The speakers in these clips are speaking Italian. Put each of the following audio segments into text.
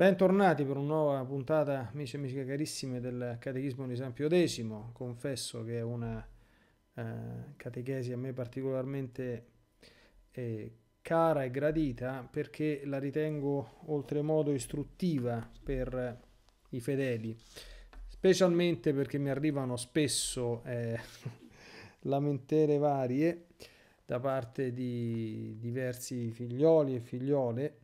Bentornati per una nuova puntata, amici e amiche carissime, del Catechismo di San Pio X. Confesso che è una eh, catechesi a me particolarmente eh, cara e gradita perché la ritengo oltremodo istruttiva per i fedeli, specialmente perché mi arrivano spesso eh, lamentere varie da parte di diversi figlioli e figliole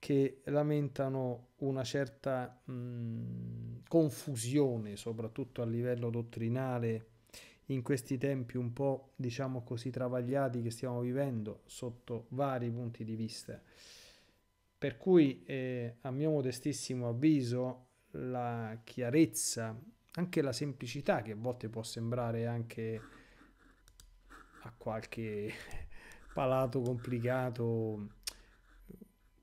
che lamentano una certa mh, confusione, soprattutto a livello dottrinale, in questi tempi un po', diciamo così, travagliati che stiamo vivendo sotto vari punti di vista. Per cui, eh, a mio modestissimo avviso, la chiarezza, anche la semplicità, che a volte può sembrare anche a qualche palato complicato,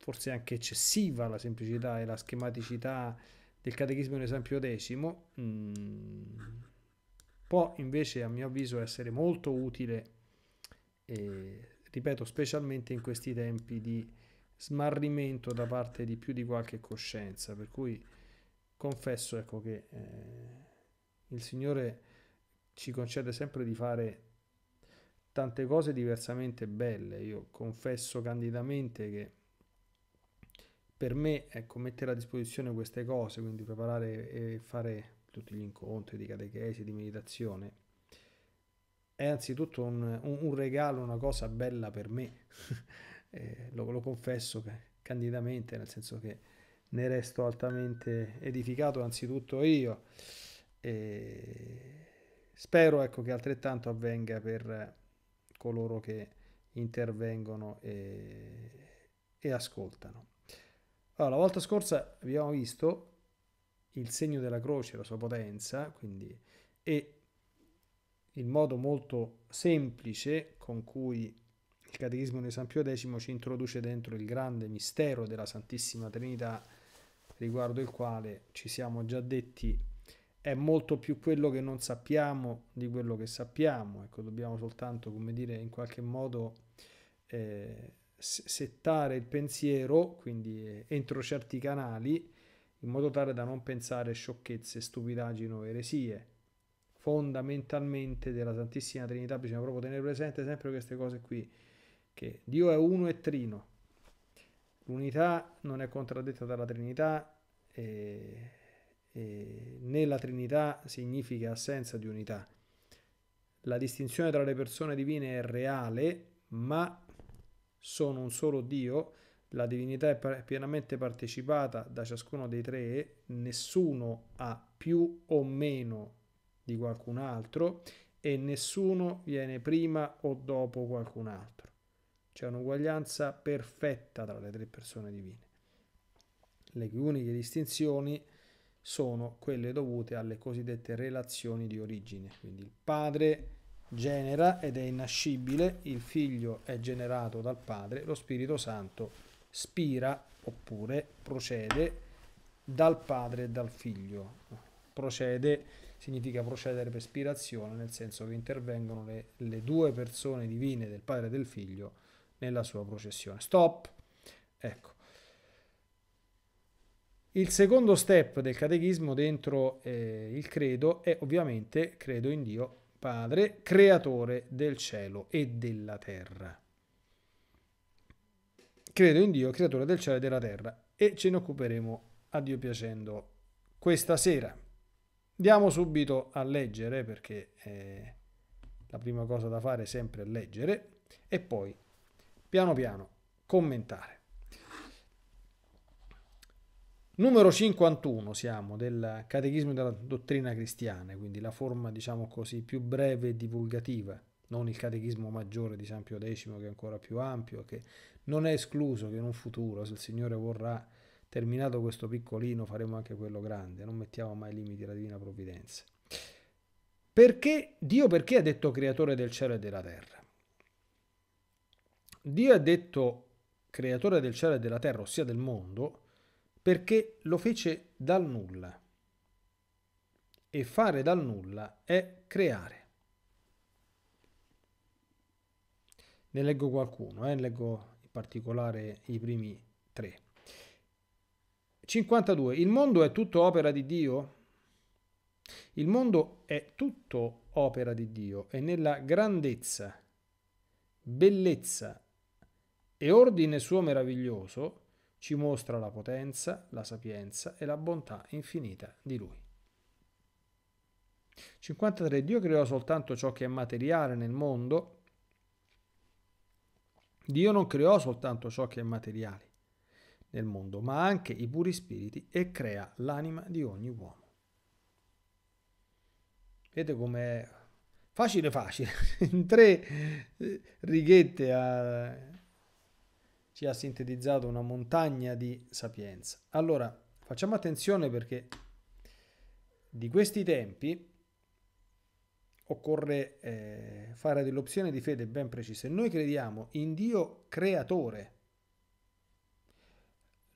forse anche eccessiva la semplicità e la schematicità del catechismo in esempio decimo, mm, può invece a mio avviso essere molto utile, e, ripeto, specialmente in questi tempi di smarrimento da parte di più di qualche coscienza, per cui confesso ecco, che eh, il Signore ci concede sempre di fare tante cose diversamente belle. Io confesso candidamente che per me ecco, mettere a disposizione queste cose, quindi preparare e fare tutti gli incontri di catechesi, di meditazione, è anzitutto un, un, un regalo, una cosa bella per me, eh, lo, lo, confesso candidamente, nel senso che ne resto altamente edificato anzitutto io e spero ecco, che altrettanto avvenga per coloro che intervengono e, e ascoltano. Allora, la volta scorsa abbiamo visto il segno della croce, la sua potenza, quindi, e il modo molto semplice con cui il Catechismo di San Pio X ci introduce dentro il grande mistero della Santissima Trinità, riguardo il quale ci siamo già detti è molto più quello che non sappiamo di quello che sappiamo, ecco, dobbiamo soltanto, come dire, in qualche modo eh, settare il pensiero, quindi eh, entro certi canali, in modo tale da non pensare sciocchezze, stupidaggini o eresie. Fondamentalmente della Santissima Trinità bisogna proprio tenere presente sempre queste cose qui, che Dio è uno e trino. L'unità non è contraddetta dalla Trinità e, e né la Trinità significa assenza di unità. La distinzione tra le persone divine è reale, ma sono un solo Dio, la divinità è pienamente partecipata da ciascuno dei tre, nessuno ha più o meno di qualcun altro e nessuno viene prima o dopo qualcun altro. C'è un'uguaglianza perfetta tra le tre persone divine. Le uniche distinzioni sono quelle dovute alle cosiddette relazioni di origine, quindi il Padre genera ed è innascibile, il figlio è generato dal padre, lo Spirito Santo spira oppure procede dal padre e dal figlio. Procede significa procedere per spirazione, nel senso che intervengono le, le due persone divine del padre e del figlio nella sua processione. Stop! Ecco. Il secondo step del catechismo dentro eh, il credo è ovviamente credo in Dio Padre, creatore del cielo e della terra. Credo in Dio, creatore del cielo e della terra, e ce ne occuperemo a Dio piacendo questa sera. Diamo subito a leggere perché eh, la prima cosa da fare è sempre leggere e poi piano piano commentare. Numero 51 siamo del Catechismo della dottrina cristiana, quindi la forma diciamo così più breve e divulgativa, non il Catechismo maggiore di San Pio X che è ancora più ampio, che non è escluso che in un futuro, se il Signore vorrà, terminato questo piccolino, faremo anche quello grande, non mettiamo mai limiti alla divina provvidenza. Perché Dio perché ha detto creatore del cielo e della terra? Dio ha detto creatore del cielo e della terra, ossia del mondo, perché lo fece dal nulla. E fare dal nulla è creare. Ne leggo qualcuno, eh? leggo in particolare i primi tre. 52. Il mondo è tutto opera di Dio? Il mondo è tutto opera di Dio e nella grandezza, bellezza e ordine suo meraviglioso ci mostra la potenza, la sapienza e la bontà infinita di Lui. 53. Dio creò soltanto ciò che è materiale nel mondo. Dio non creò soltanto ciò che è materiale nel mondo, ma anche i puri spiriti e crea l'anima di ogni uomo. Vedete com'è facile facile, in tre righette a ci ha sintetizzato una montagna di sapienza. Allora, facciamo attenzione perché di questi tempi occorre eh, fare dell'opzione di fede ben precisa. Noi crediamo in Dio creatore,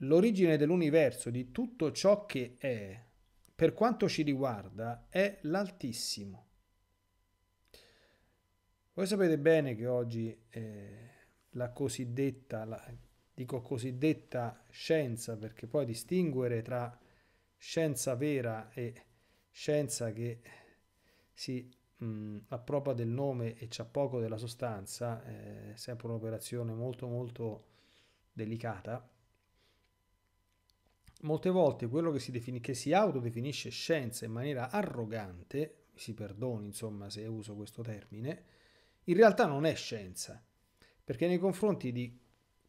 l'origine dell'universo, di tutto ciò che è, per quanto ci riguarda, è l'Altissimo. Voi sapete bene che oggi eh, la cosiddetta, la, dico cosiddetta scienza perché poi distinguere tra scienza vera e scienza che si mh, appropria del nome e c'ha poco della sostanza è sempre un'operazione molto molto delicata molte volte quello che si, defini, che si autodefinisce scienza in maniera arrogante, mi si perdoni insomma se uso questo termine, in realtà non è scienza perché nei confronti di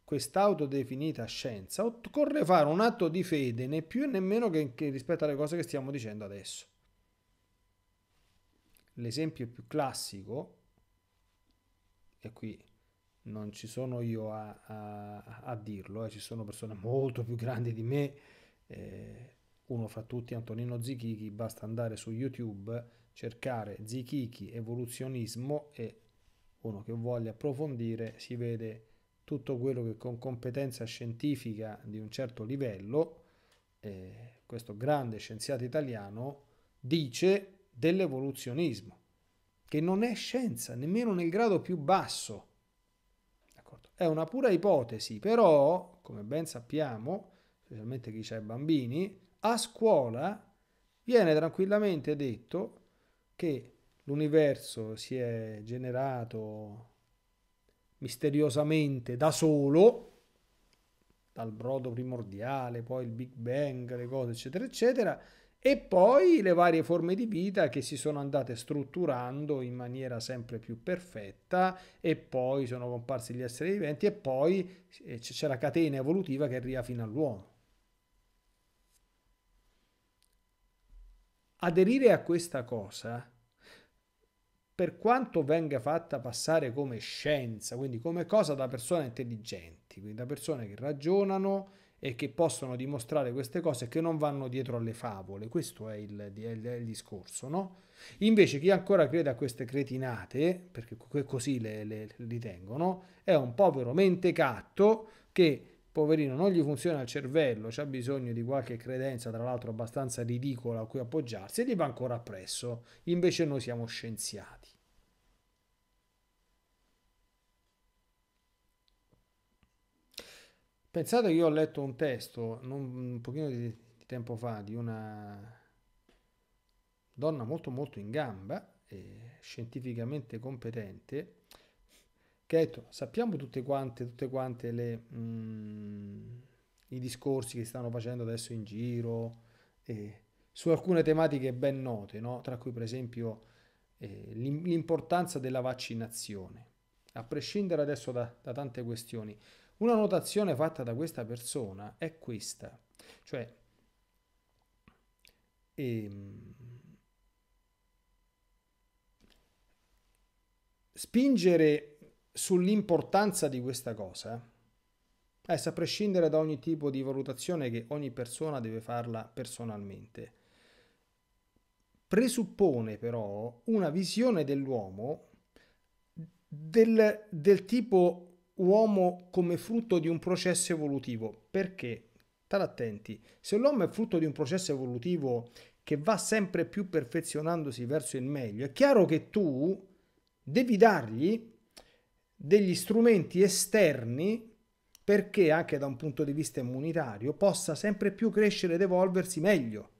quest'autodefinita scienza occorre fare un atto di fede né più né meno che, che rispetto alle cose che stiamo dicendo adesso. L'esempio più classico, e qui non ci sono io a, a, a dirlo, eh, ci sono persone molto più grandi di me, eh, uno fra tutti Antonino Zichichi, basta andare su YouTube, cercare Zichichi evoluzionismo e uno che voglia approfondire si vede tutto quello che con competenza scientifica di un certo livello eh, questo grande scienziato italiano dice dell'evoluzionismo, che non è scienza nemmeno nel grado più basso. D'accordo? È una pura ipotesi, però, come ben sappiamo, specialmente chi ha i bambini, a scuola viene tranquillamente detto che l'universo si è generato misteriosamente da solo, dal brodo primordiale, poi il Big Bang, le cose, eccetera, eccetera, e poi le varie forme di vita che si sono andate strutturando in maniera sempre più perfetta e poi sono comparsi gli esseri viventi e poi eh, c'è la catena evolutiva che arriva fino all'uomo. Aderire a questa cosa per quanto venga fatta passare come scienza, quindi come cosa da persone intelligenti, quindi da persone che ragionano e che possono dimostrare queste cose che non vanno dietro alle favole, questo è il, è il, è il discorso, no? Invece chi ancora crede a queste cretinate, perché così le, le ritengono, è un povero mentecatto che poverino non gli funziona il cervello, ha bisogno di qualche credenza, tra l'altro abbastanza ridicola a cui appoggiarsi e gli va ancora appresso. Invece noi siamo scienziati. Pensate che io ho letto un testo un pochino di, tempo fa di una donna molto molto in gamba, e scientificamente competente, che detto sappiamo tutte quante, tutte quante le, mh, mm, i discorsi che stanno facendo adesso in giro eh, su alcune tematiche ben note, no? tra cui per esempio eh, l'importanza della vaccinazione, a prescindere adesso da, da tante questioni. Una notazione fatta da questa persona è questa, cioè ehm, spingere sull'importanza di questa cosa, adesso eh, a prescindere da ogni tipo di valutazione che ogni persona deve farla personalmente, presuppone però una visione dell'uomo del, del tipo uomo come frutto di un processo evolutivo. Perché? State attenti, se l'uomo è frutto di un processo evolutivo che va sempre più perfezionandosi verso il meglio, è chiaro che tu devi dargli degli strumenti esterni perché anche da un punto di vista immunitario possa sempre più crescere ed evolversi meglio.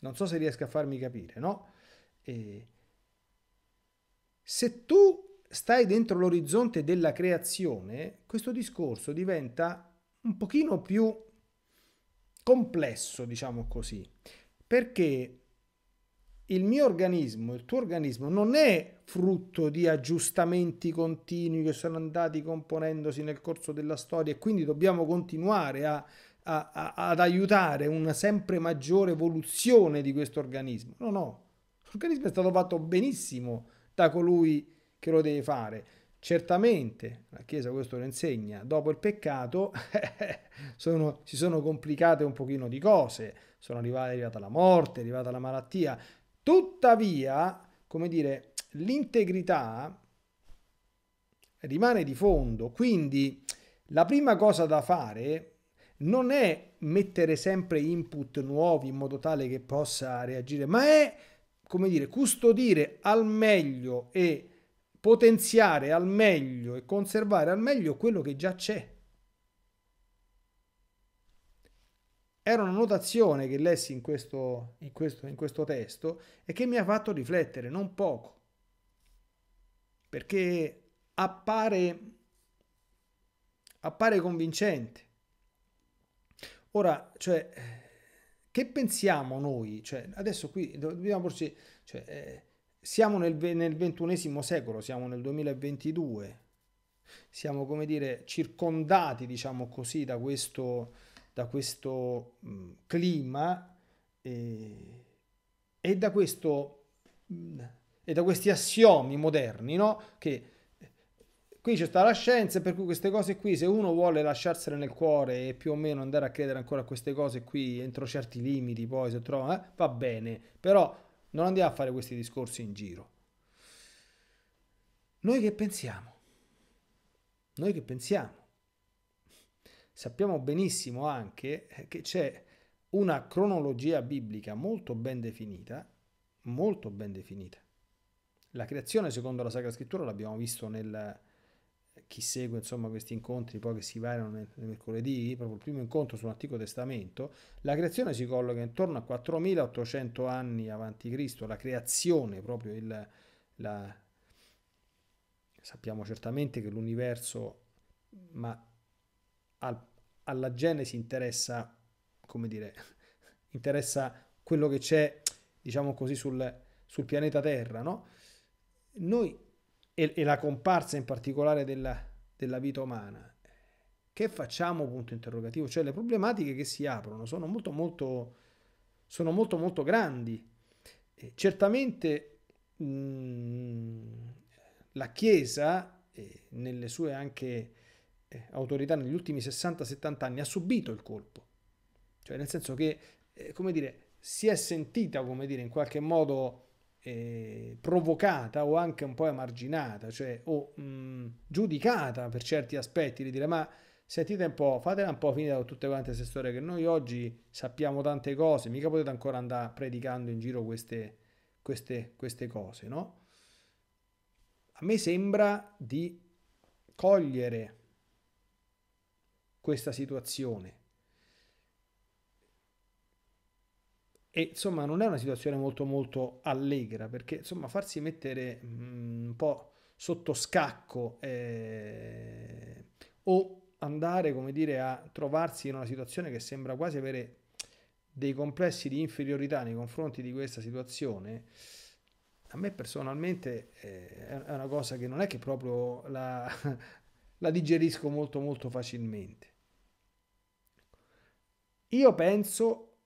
Non so se riesco a farmi capire, no? E se tu stai dentro l'orizzonte della creazione, questo discorso diventa un pochino più complesso, diciamo così, perché il mio organismo, il tuo organismo non è frutto di aggiustamenti continui che sono andati componendosi nel corso della storia e quindi dobbiamo continuare a, a, a, ad aiutare una sempre maggiore evoluzione di questo organismo. No, no, l'organismo è stato fatto benissimo da colui che lo deve fare. Certamente, la Chiesa questo lo insegna, dopo il peccato sono, si sono complicate un pochino di cose, sono arrivata, è arrivata la morte, è arrivata la malattia, Tuttavia, come dire, l'integrità rimane di fondo, quindi la prima cosa da fare non è mettere sempre input nuovi in modo tale che possa reagire, ma è, come dire, custodire al meglio e potenziare al meglio e conservare al meglio quello che già c'è. Era una notazione che lessi in questo, in questo, in questo testo e che mi ha fatto riflettere, non poco, perché appare, appare convincente. Ora, cioè, che pensiamo noi? Cioè, adesso qui dobbiamo porci, cioè, eh, siamo nel, nel ventunesimo secolo, siamo nel 2022, siamo, come dire, circondati, diciamo così, da questo da questo mm, clima e, e, da questo, mm, e, da questi assiomi moderni, no? Che qui c'è stata la scienza, per cui queste cose qui, se uno vuole lasciarsene nel cuore e più o meno andare a credere ancora a queste cose qui, entro certi limiti, poi se trova, eh, va bene, però non andiamo a fare questi discorsi in giro. Noi che pensiamo? Noi che pensiamo? sappiamo benissimo anche eh, che c'è una cronologia biblica molto ben definita, molto ben definita. La creazione, secondo la Sacra Scrittura, l'abbiamo visto nel eh, chi segue insomma questi incontri poi che si variano nel, nel mercoledì, proprio il primo incontro sull'Antico Testamento, la creazione si colloca intorno a 4800 anni avanti Cristo, la creazione proprio il la... sappiamo certamente che l'universo ma al alla Genesi interessa, come dire, interessa quello che c'è, diciamo così, sul, sul pianeta Terra, no? Noi, e, e, la comparsa in particolare della, della vita umana, che facciamo, punto interrogativo? Cioè le problematiche che si aprono sono molto, molto, sono molto, molto grandi. Eh, certamente mh, mm, la Chiesa, eh, nelle sue anche eh, autorità negli ultimi 60-70 anni ha subito il colpo. Cioè nel senso che, eh, come dire, si è sentita, come dire, in qualche modo eh, provocata o anche un po' emarginata, cioè o mh, mm, giudicata per certi aspetti, di dire ma sentite un po', fatela un po' finita con tutte quante queste storie che noi oggi sappiamo tante cose, mica potete ancora andare predicando in giro queste, queste, queste cose, no? A me sembra di cogliere questa situazione. E insomma non è una situazione molto molto allegra perché insomma farsi mettere mm, un po' sotto scacco eh, o andare come dire a trovarsi in una situazione che sembra quasi avere dei complessi di inferiorità nei confronti di questa situazione a me personalmente eh, è una cosa che non è che proprio la, la digerisco molto molto facilmente io penso,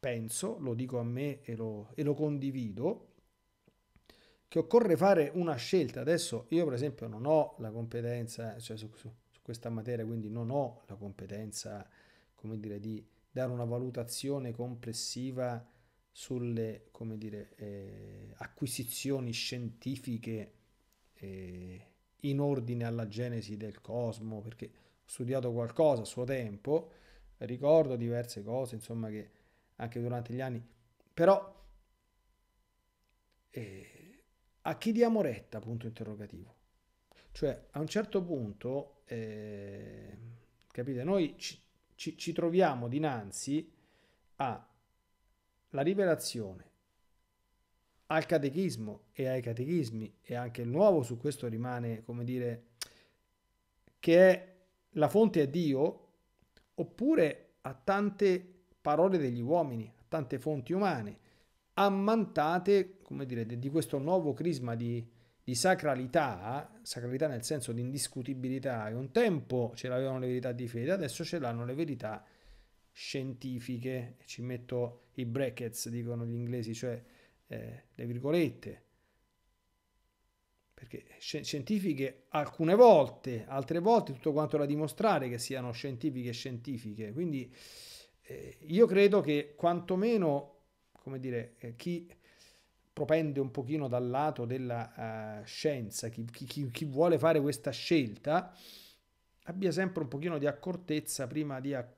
penso, lo dico a me e lo, e lo condivido, che occorre fare una scelta. Adesso io per esempio non ho la competenza, cioè su, su, su questa materia, quindi non ho la competenza, come dire, di dare una valutazione complessiva sulle come dire, eh, acquisizioni scientifiche eh, in ordine alla genesi del cosmo, perché ho studiato qualcosa a suo tempo, ricordo diverse cose, insomma, che anche durante gli anni, però eh, a chi diamo retta? Punto interrogativo. Cioè, a un certo punto, eh, capite, noi ci, ci, ci troviamo dinanzi alla rivelazione, al catechismo e ai catechismi, e anche il nuovo su questo rimane, come dire, che è, la fonte a Dio, oppure a tante parole degli uomini, a tante fonti umane, ammantate, come dire, di questo nuovo crisma di, di sacralità, sacralità nel senso di indiscutibilità, che un tempo ce l'avevano le verità di fede, adesso ce l'hanno le verità scientifiche, ci metto i brackets, dicono gli inglesi, cioè eh, le virgolette, perché scientifiche alcune volte, altre volte tutto quanto da dimostrare che siano scientifiche e scientifiche. Quindi eh, io credo che quantomeno, come dire, eh, chi propende un pochino dal lato della uh, scienza, chi, chi, chi, vuole fare questa scelta, abbia sempre un pochino di accortezza prima di, a,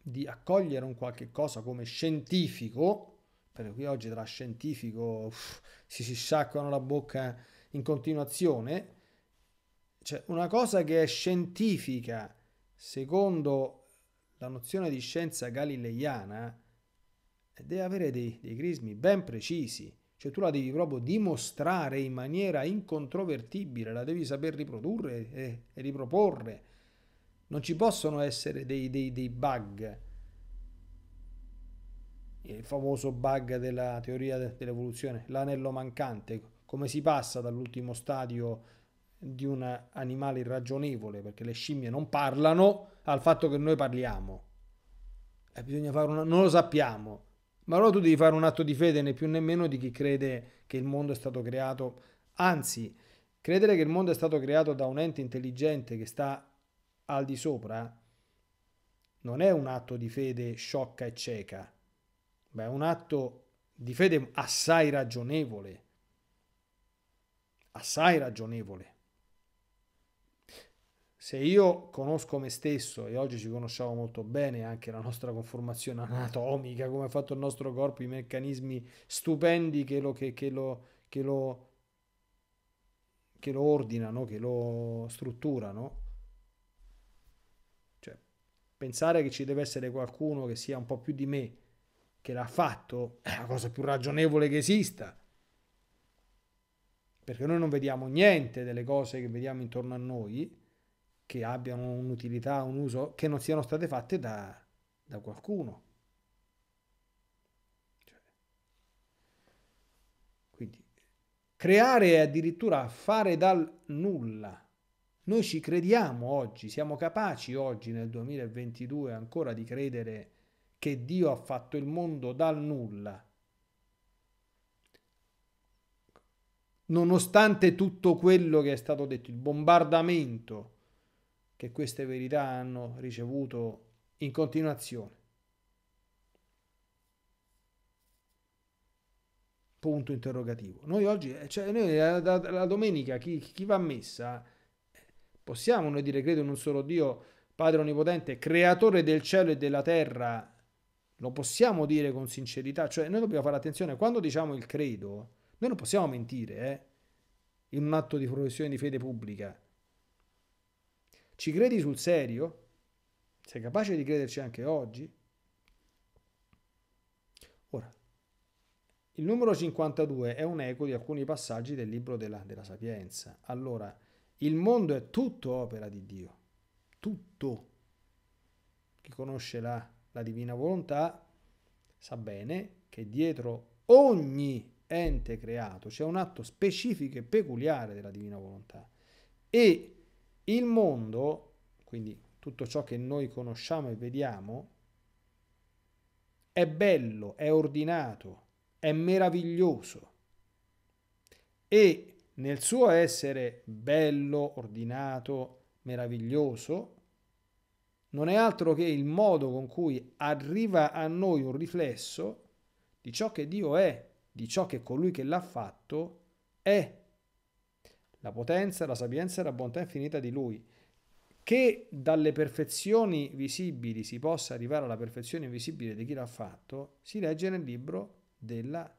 di accogliere un qualche cosa come scientifico, perché qui oggi tra scientifico uff, si, si sciacquano la bocca in continuazione, cioè una cosa che è scientifica secondo la nozione di scienza galileiana deve avere dei, dei crismi ben precisi, cioè tu la devi proprio dimostrare in maniera incontrovertibile, la devi saper riprodurre e, e riproporre. Non ci possono essere dei, dei, dei bug il famoso bug della teoria dell'evoluzione, l'anello mancante, come si passa dall'ultimo stadio di un animale irragionevole, perché le scimmie non parlano, al fatto che noi parliamo. E bisogna fare una... non lo sappiamo. Ma allora tu devi fare un atto di fede, né più né meno di chi crede che il mondo è stato creato. Anzi, credere che il mondo è stato creato da un ente intelligente che sta al di sopra non è un atto di fede sciocca e cieca Beh, è un atto di fede assai ragionevole, assai ragionevole. Se io conosco me stesso e oggi ci conosciamo molto bene anche la nostra conformazione anatomica, come ha fatto il nostro corpo, i meccanismi stupendi che lo, che, che lo, che lo, che lo ordinano, che lo strutturano, cioè pensare che ci deve essere qualcuno che sia un po' più di me, che l'ha fatto, è la cosa più ragionevole che esista. Perché noi non vediamo niente delle cose che vediamo intorno a noi che abbiano un'utilità, un uso, che non siano state fatte da, da qualcuno. Cioè, quindi creare è addirittura fare dal nulla. Noi ci crediamo oggi, siamo capaci oggi nel 2022 ancora di credere che Dio ha fatto il mondo dal nulla. Nonostante tutto quello che è stato detto, il bombardamento che queste verità hanno ricevuto in continuazione. Punto interrogativo. Noi oggi, eh, cioè noi la, eh, la, la domenica, chi, chi va a messa, possiamo noi dire credo in un solo Dio, Padre Onnipotente, creatore del cielo e della terra, lo possiamo dire con sincerità, cioè noi dobbiamo fare attenzione, quando diciamo il credo, noi non possiamo mentire eh? in un atto di professione di fede pubblica. Ci credi sul serio? Sei capace di crederci anche oggi? Ora, il numero 52 è un eco di alcuni passaggi del libro della, della Sapienza. Allora, il mondo è tutto opera di Dio, tutto. Chi conosce la la divina volontà sa bene che dietro ogni ente creato c'è un atto specifico e peculiare della divina volontà e il mondo, quindi tutto ciò che noi conosciamo e vediamo, è bello, è ordinato, è meraviglioso e nel suo essere bello, ordinato, meraviglioso, non è altro che il modo con cui arriva a noi un riflesso di ciò che Dio è, di ciò che colui che l'ha fatto è. La potenza, la sapienza e la bontà infinita di Lui. Che dalle perfezioni visibili si possa arrivare alla perfezione invisibile di chi l'ha fatto, si legge nel libro della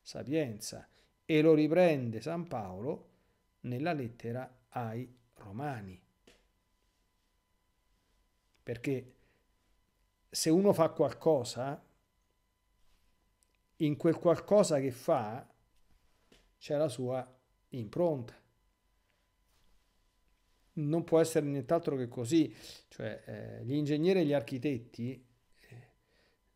sapienza e lo riprende San Paolo nella lettera ai Romani. Perché se uno fa qualcosa, in quel qualcosa che fa c'è la sua impronta. Non può essere nient'altro che così. Cioè, eh, gli ingegneri e gli architetti, eh,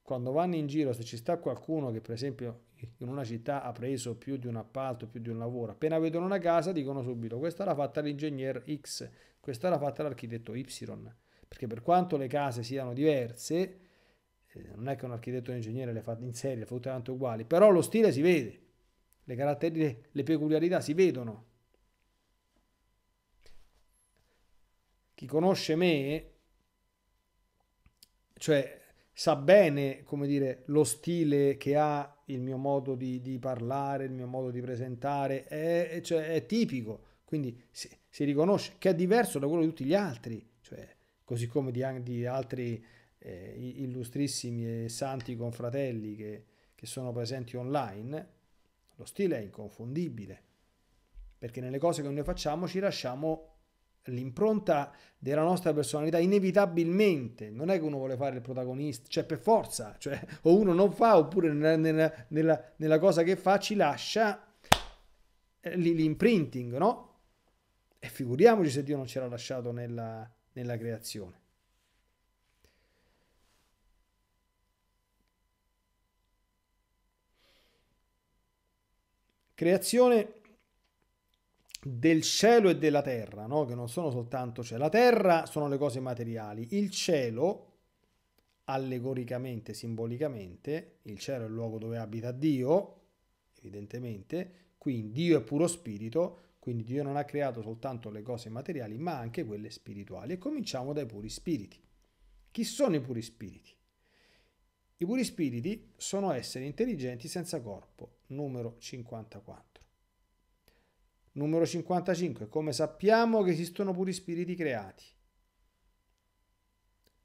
quando vanno in giro, se ci sta qualcuno che per esempio in una città ha preso più di un appalto, più di un lavoro, appena vedono una casa dicono subito questa l'ha fatta l'ingegnere X, questa l'ha fatta l'architetto Y perché per quanto le case siano diverse, eh, non è che un architetto o un ingegnere le fa in serie, le fa tutte quante uguali, però lo stile si vede, le caratteristiche, le peculiarità si vedono. Chi conosce me, cioè sa bene, come dire, lo stile che ha il mio modo di, di parlare, il mio modo di presentare, è, cioè, è tipico, quindi si, si riconosce che è diverso da quello di tutti gli altri così come di, di altri eh, illustrissimi e santi confratelli che, che sono presenti online, lo stile è inconfondibile, perché nelle cose che noi facciamo ci lasciamo l'impronta della nostra personalità inevitabilmente non è che uno vuole fare il protagonista cioè per forza cioè, o uno non fa oppure nella, nella, nella cosa che fa ci lascia eh, l'imprinting no? e figuriamoci se Dio non ci era lasciato nella, nella creazione. Creazione del cielo e della terra, no? che non sono soltanto cielo. La terra sono le cose materiali, il cielo, allegoricamente, simbolicamente, il cielo è il luogo dove abita Dio, evidentemente, quindi Dio è puro spirito, quindi Dio non ha creato soltanto le cose materiali, ma anche quelle spirituali. E cominciamo dai puri spiriti. Chi sono i puri spiriti? I puri spiriti sono esseri intelligenti senza corpo, numero 54. Numero 55. Come sappiamo che esistono puri spiriti creati?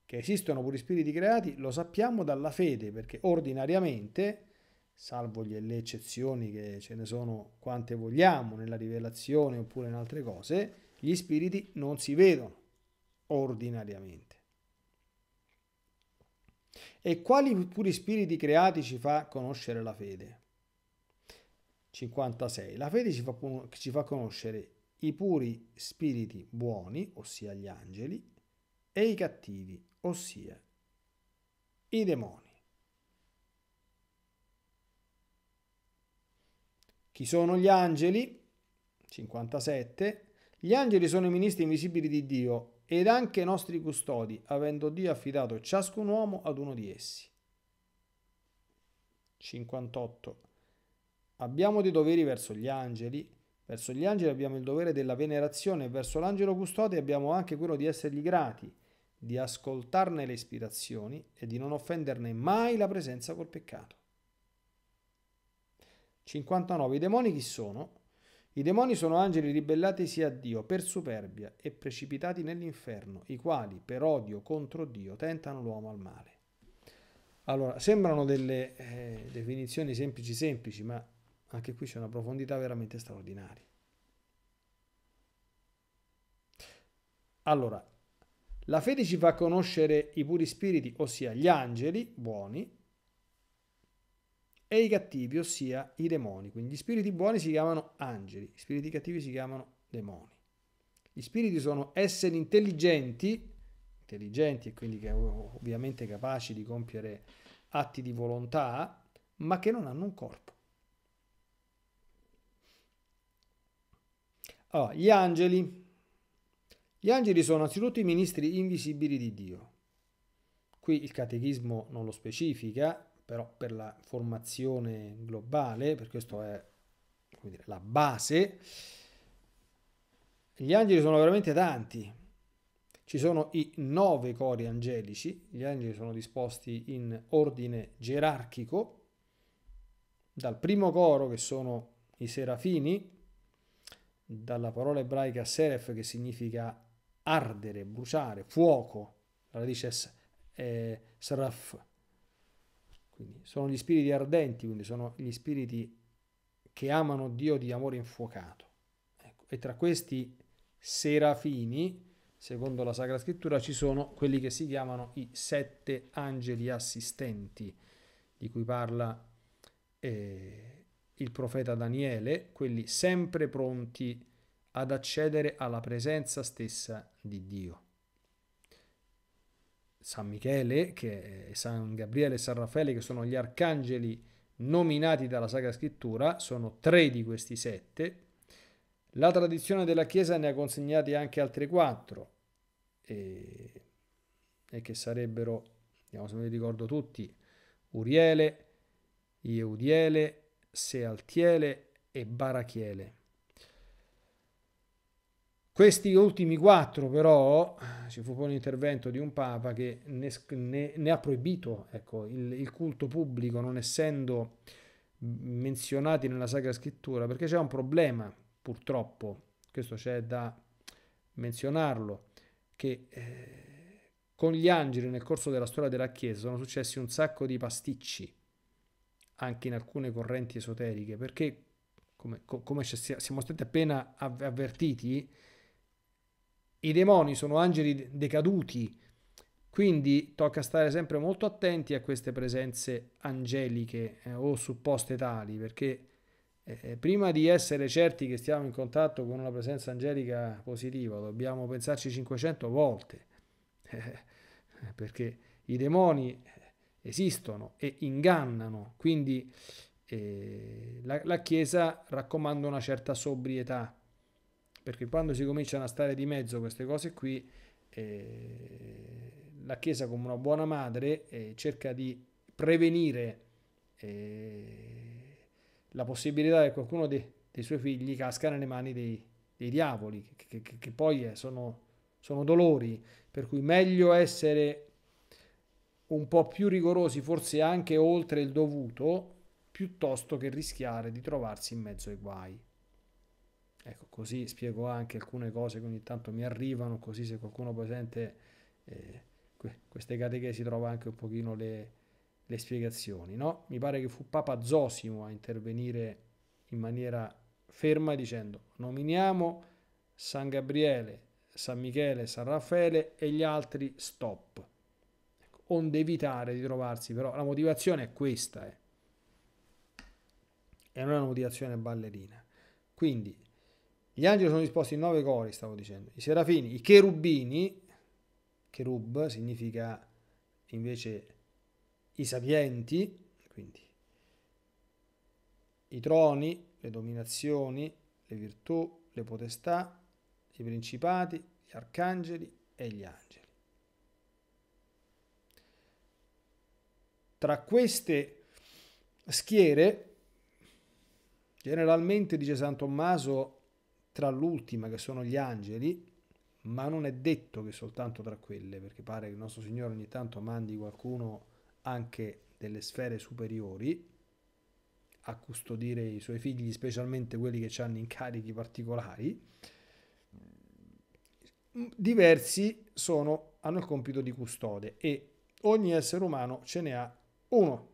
Che esistono puri spiriti creati lo sappiamo dalla fede, perché ordinariamente salvo le eccezioni che ce ne sono quante vogliamo nella rivelazione oppure in altre cose, gli spiriti non si vedono ordinariamente. E quali puri spiriti creati ci fa conoscere la fede? 56. La fede ci fa, ci fa conoscere i puri spiriti buoni, ossia gli angeli, e i cattivi, ossia i demoni. Chi sono gli angeli? 57. Gli angeli sono i ministri invisibili di Dio ed anche i nostri custodi, avendo Dio affidato ciascun uomo ad uno di essi. 58. Abbiamo dei doveri verso gli angeli. Verso gli angeli abbiamo il dovere della venerazione e verso l'angelo custode abbiamo anche quello di essergli grati, di ascoltarne le ispirazioni e di non offenderne mai la presenza col peccato. 59. I demoni chi sono? I demoni sono angeli ribellatisi a Dio per superbia e precipitati nell'inferno, i quali per odio contro Dio tentano l'uomo al male. Allora, sembrano delle eh, definizioni semplici semplici, ma anche qui c'è una profondità veramente straordinaria. Allora, la fede ci fa conoscere i puri spiriti, ossia gli angeli buoni, e i cattivi, ossia i demoni. Quindi gli spiriti buoni si chiamano angeli, gli spiriti cattivi si chiamano demoni. Gli spiriti sono esseri intelligenti, intelligenti e quindi ovviamente capaci di compiere atti di volontà, ma che non hanno un corpo. Allora, gli angeli. Gli angeli sono anzitutto i ministri invisibili di Dio. Qui il catechismo non lo specifica, però per la formazione globale, per questo è dire, la base, gli angeli sono veramente tanti. Ci sono i nove cori angelici, gli angeli sono disposti in ordine gerarchico, dal primo coro che sono i serafini, dalla parola ebraica seref che significa ardere, bruciare, fuoco, la radice è, è, saraf, quindi sono gli spiriti ardenti, quindi sono gli spiriti che amano Dio di amore infuocato. Ecco. E tra questi serafini, secondo la Sacra Scrittura, ci sono quelli che si chiamano i sette angeli assistenti, di cui parla eh, il profeta Daniele, quelli sempre pronti ad accedere alla presenza stessa di Dio. San Michele, eh, San Gabriele e San Raffaele, che sono gli arcangeli nominati dalla Sacra Scrittura, sono tre di questi sette. La tradizione della Chiesa ne ha consegnati anche altri quattro, e, e che sarebbero, vediamo se me li ricordo tutti, Uriele, Eudiele, Sealtiele e Barachiele. Questi ultimi quattro però, ci fu poi un intervento di un papa che ne, ne, ne ha proibito ecco, il, il, culto pubblico non essendo menzionati nella Sacra Scrittura, perché c'è un problema purtroppo, questo c'è da menzionarlo, che eh, con gli angeli nel corso della storia della Chiesa sono successi un sacco di pasticci, anche in alcune correnti esoteriche, perché come, come siamo stati appena avvertiti, i demoni sono angeli decaduti, quindi tocca stare sempre molto attenti a queste presenze angeliche eh, o supposte tali, perché eh, eh prima di essere certi che stiamo in contatto con una presenza angelica positiva, dobbiamo pensarci 500 volte, eh, perché i demoni eh, esistono e ingannano, quindi eh, la, la Chiesa raccomanda una certa sobrietà perché quando si cominciano a stare di mezzo queste cose qui, eh, la Chiesa come una buona madre eh, cerca di prevenire eh, la possibilità che qualcuno de, dei suoi figli casca nelle mani dei, dei diavoli, che, che, che poi eh, sono, sono dolori, per cui meglio essere un po' più rigorosi, forse anche oltre il dovuto, piuttosto che rischiare di trovarsi in mezzo ai guai. Ecco, così spiego anche alcune cose che ogni tanto mi arrivano, così se qualcuno poi sente eh, que- queste catechesi trova anche un pochino le, le spiegazioni. No? Mi pare che fu Papa Zosimo a intervenire in maniera ferma dicendo nominiamo San Gabriele, San Michele, San Raffaele e gli altri stop, ecco, onde evitare di trovarsi, però la motivazione è questa, eh. e non è una motivazione ballerina. Quindi gli angeli sono disposti in nove cori, stavo dicendo. I serafini, i cherubini, cherub significa invece i sapienti, quindi i troni, le dominazioni, le virtù, le potestà, i principati, gli arcangeli e gli angeli. Tra queste schiere, generalmente, dice San Tommaso, tra l'ultima che sono gli angeli, ma non è detto che soltanto tra quelle, perché pare che il nostro Signore ogni tanto mandi qualcuno anche delle sfere superiori a custodire i suoi figli, specialmente quelli che hanno incarichi particolari. Mm, diversi sono, hanno il compito di custode e ogni essere umano ce ne ha uno.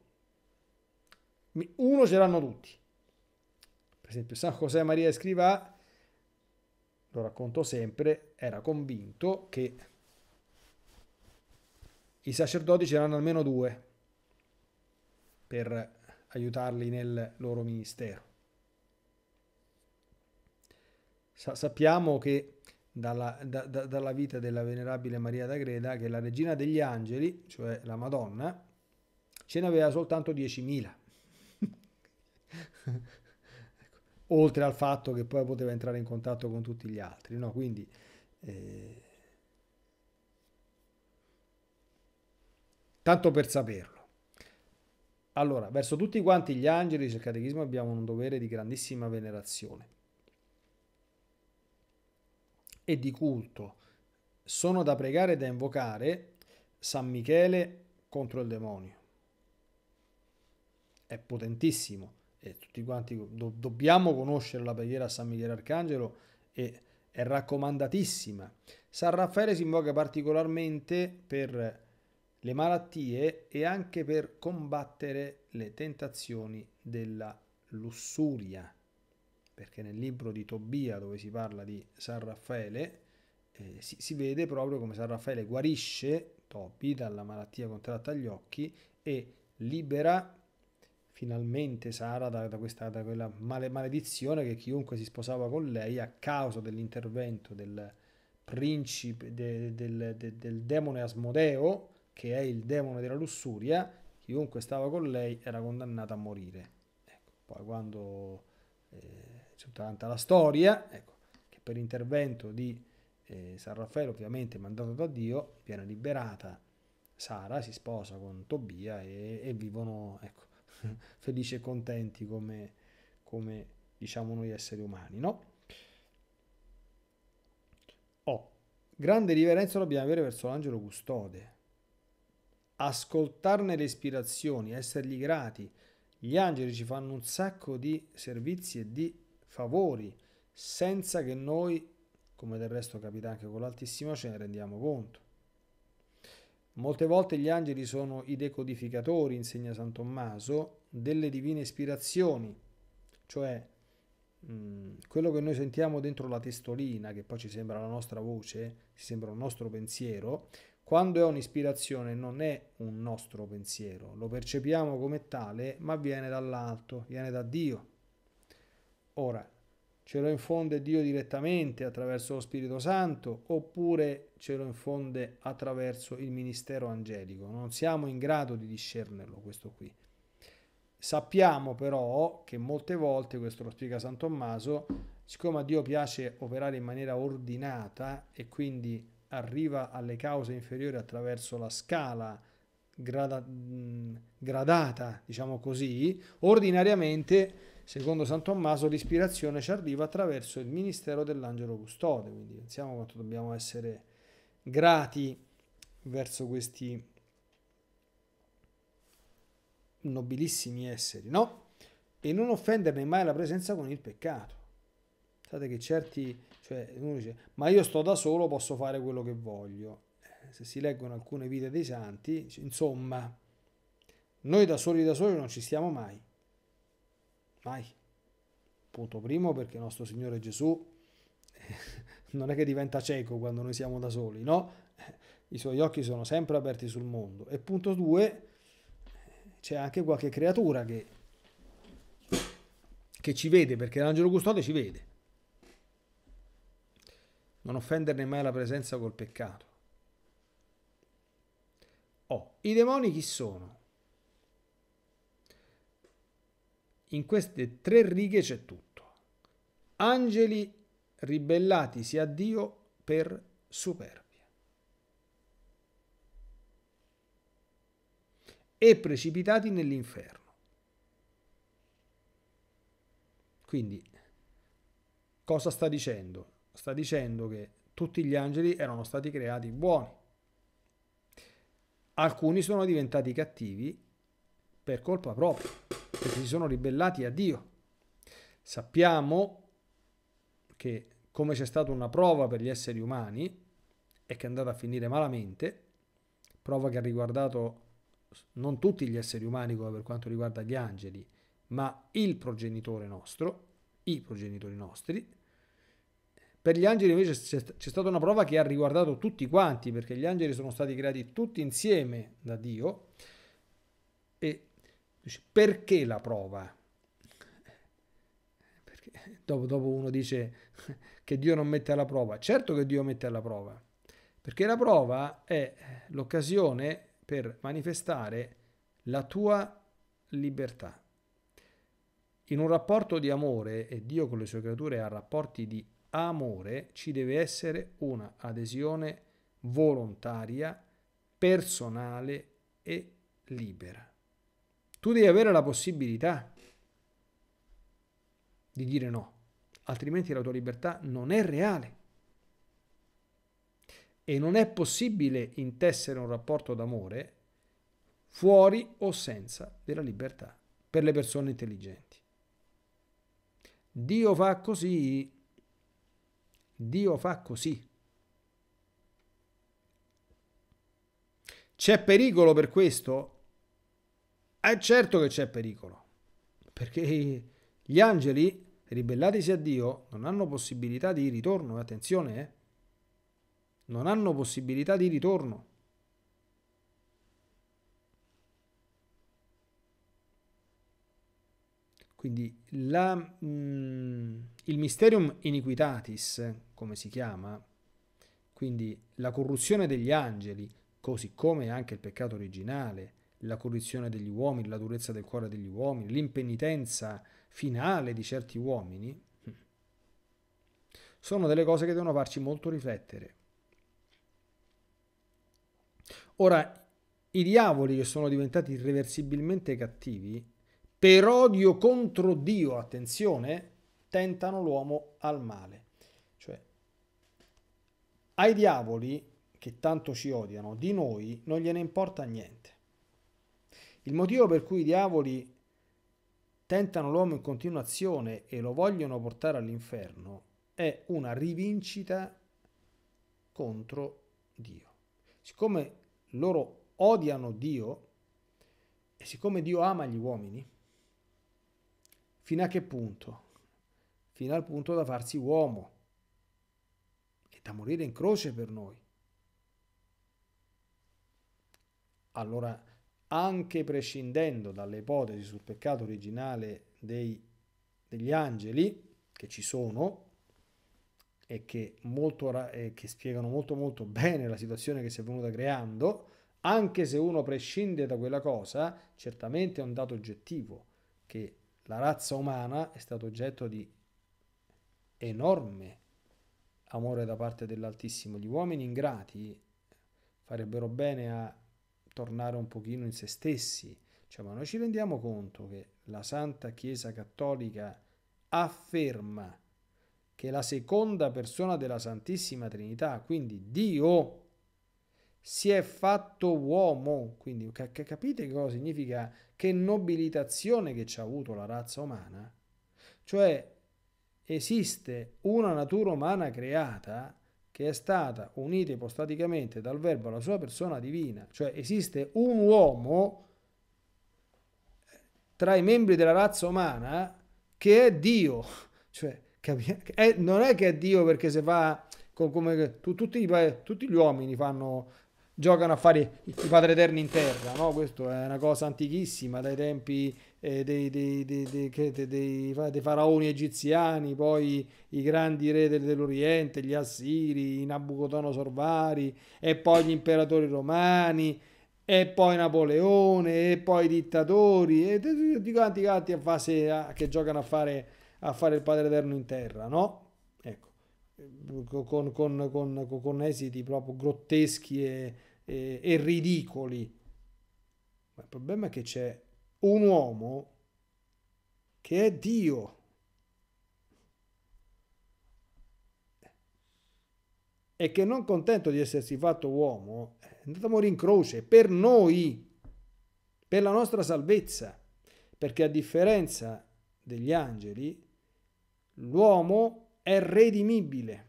Uno ce l'hanno tutti. Per esempio, San José Maria Scrivà lo racconto sempre, era convinto che i sacerdoti c'erano almeno due per aiutarli nel loro ministero. Sa sappiamo che dalla, da, da, dalla vita della venerabile Maria da Greda che la regina degli angeli, cioè la Madonna, ce n'aveva soltanto 10.000 oltre al fatto che poi poteva entrare in contatto con tutti gli altri. No? Quindi, eh, tanto per saperlo. Allora, verso tutti quanti gli angeli, del Catechismo, abbiamo un dovere di grandissima venerazione e di culto. Sono da pregare e da invocare San Michele contro il demonio. È potentissimo e tutti quanti do, dobbiamo conoscere la preghiera a San Michele Arcangelo e è raccomandatissima. San Raffaele si invoca particolarmente per le malattie e anche per combattere le tentazioni della lussuria, perché nel libro di Tobia dove si parla di San Raffaele eh, si, si, vede proprio come San Raffaele guarisce Topi dalla malattia contratta agli occhi e libera finalmente Sara da, da, questa, da quella male, maledizione che chiunque si sposava con lei a causa dell'intervento del principe de, del, de, del demone Asmodeo che è il demone della lussuria chiunque stava con lei era condannata a morire ecco, poi quando eh, c'è tanta la storia ecco, che per intervento di eh, San Raffaele ovviamente mandato da Dio viene liberata Sara si sposa con Tobia e, e vivono ecco, felici e contenti come, come diciamo noi esseri umani, no? Oh, grande riverenza dobbiamo avere verso l'angelo custode, ascoltarne le ispirazioni, essergli grati. Gli angeli ci fanno un sacco di servizi e di favori, senza che noi, come del resto capita anche con l'Altissimo ce ne rendiamo conto. Molte volte gli angeli sono i decodificatori, insegna San Tommaso, delle divine ispirazioni, cioè mh, mm, quello che noi sentiamo dentro la testolina, che poi ci sembra la nostra voce, ci sembra un nostro pensiero, quando è un'ispirazione non è un nostro pensiero, lo percepiamo come tale, ma viene dall'alto, viene da Dio. Ora, ce lo infonde Dio direttamente attraverso lo Spirito Santo oppure ce lo infonde attraverso il ministero angelico. Non siamo in grado di discernerlo questo qui. Sappiamo però che molte volte, questo lo spiega San Tommaso, siccome a Dio piace operare in maniera ordinata e quindi arriva alle cause inferiori attraverso la scala grada, gradata, diciamo così, ordinariamente Secondo San Tommaso l'ispirazione ci arriva attraverso il ministero dell'angelo custode, quindi pensiamo quanto dobbiamo essere grati verso questi nobilissimi esseri, no? E non offenderne mai la presenza con il peccato. Sapete che certi, cioè uno dice, ma io sto da solo, posso fare quello che voglio. Eh, se si leggono alcune vite dei santi, insomma, noi da soli da soli non ci stiamo mai mai. Punto primo perché nostro Signore Gesù eh, non è che diventa cieco quando noi siamo da soli, no? Eh, I suoi occhi sono sempre aperti sul mondo. E punto due, eh, c'è anche qualche creatura che, che ci vede, perché l'angelo custode ci vede. Non offenderne mai la presenza col peccato. Oh, i demoni chi sono? in queste tre righe c'è tutto. Angeli ribellatisi a Dio per superbia. E precipitati nell'inferno. Quindi, cosa sta dicendo? Sta dicendo che tutti gli angeli erano stati creati buoni. Alcuni sono diventati cattivi per colpa propria, perché si sono ribellati a Dio. Sappiamo che come c'è stata una prova per gli esseri umani e che è andata a finire malamente, prova che ha riguardato non tutti gli esseri umani come per quanto riguarda gli angeli, ma il progenitore nostro, i progenitori nostri. Per gli angeli invece c'è stata una prova che ha riguardato tutti quanti, perché gli angeli sono stati creati tutti insieme da Dio e Dici, perché la prova? Perché dopo, dopo uno dice che Dio non mette alla prova. Certo che Dio mette alla prova, perché la prova è l'occasione per manifestare la tua libertà. In un rapporto di amore, e Dio con le sue creature ha rapporti di amore, ci deve essere una adesione volontaria, personale e libera. Tu devi avere la possibilità di dire no, altrimenti la tua libertà non è reale. E non è possibile intessere un rapporto d'amore fuori o senza della libertà per le persone intelligenti. Dio fa così, Dio fa così. C'è pericolo per questo? È eh, certo che c'è pericolo, perché gli angeli, ribellatisi a Dio, non hanno possibilità di ritorno, attenzione, eh? non hanno possibilità di ritorno. Quindi la, mm, il mysterium iniquitatis, come si chiama, quindi la corruzione degli angeli, così come anche il peccato originale, la corruzione degli uomini, la durezza del cuore degli uomini, l'impenitenza finale di certi uomini, sono delle cose che devono farci molto riflettere. Ora, i diavoli che sono diventati irreversibilmente cattivi, per odio contro Dio, attenzione, tentano l'uomo al male. Cioè, ai diavoli che tanto ci odiano, di noi non gliene importa niente. Il motivo per cui i diavoli tentano l'uomo in continuazione e lo vogliono portare all'inferno è una rivincita contro Dio. Siccome loro odiano Dio e siccome Dio ama gli uomini, fino a che punto? Fino al punto da farsi uomo e da morire in croce per noi. Allora anche prescindendo dalle ipotesi sul peccato originale dei, degli angeli, che ci sono e che, molto, eh, che spiegano molto molto bene la situazione che si è venuta creando, anche se uno prescinde da quella cosa, certamente è un dato oggettivo che la razza umana è stata oggetto di enorme amore da parte dell'Altissimo. Gli uomini ingrati farebbero bene a tornare un pochino in se stessi. Cioè, ma noi ci rendiamo conto che la Santa Chiesa Cattolica afferma che la seconda persona della Santissima Trinità, quindi Dio, si è fatto uomo, quindi capite cosa significa, che nobilitazione che ci ha avuto la razza umana? Cioè esiste una natura umana creata che è stata unita ipostaticamente dal verbo alla sua persona divina, cioè esiste un uomo eh, tra i membri della razza umana che è Dio, cioè è, non è che è Dio perché se fa come tu, tutti, tutti, gli uomini fanno, giocano a fare i, Padre padri eterni in terra, no? Questo è una cosa antichissima dai tempi eh, dei, dei, dei, dei, faraoni egiziani, poi i grandi re dell'Oriente, gli Assiri, i Nabucodonosor vari, e poi gli imperatori romani, e poi Napoleone, e poi i dittatori, e tutti quanti gatti a fase, a, che giocano a fare, a fare il Padre Eterno in terra, no? Ecco. Con, con, con, con, esiti proprio grotteschi e, e, e ridicoli. Ma il problema è che c'è un uomo che è Dio. E che non contento di essersi fatto uomo, è andato a morire in croce per noi, per la nostra salvezza. Perché a differenza degli angeli, l'uomo è redimibile.